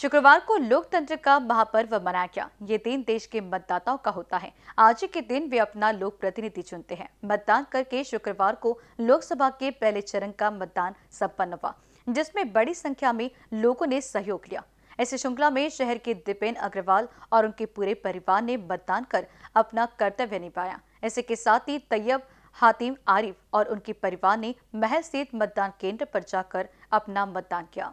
शुक्रवार को लोकतंत्र का महापर्व मनाया गया ये दिन देश के मतदाताओं का होता है आज के दिन वे अपना लोक प्रतिनिधि चुनते हैं मतदान करके शुक्रवार को लोकसभा के पहले चरण का मतदान सम्पन्न हुआ जिसमें बड़ी संख्या में लोगों ने सहयोग लिया ऐसे श्रृंखला में शहर के दिपेन अग्रवाल और उनके पूरे परिवार ने मतदान कर अपना कर्तव्य निभाया ऐसे के साथ ही तैयब हातिम आरिफ और उनके परिवार ने महल स्थित मतदान केंद्र पर जाकर अपना मतदान किया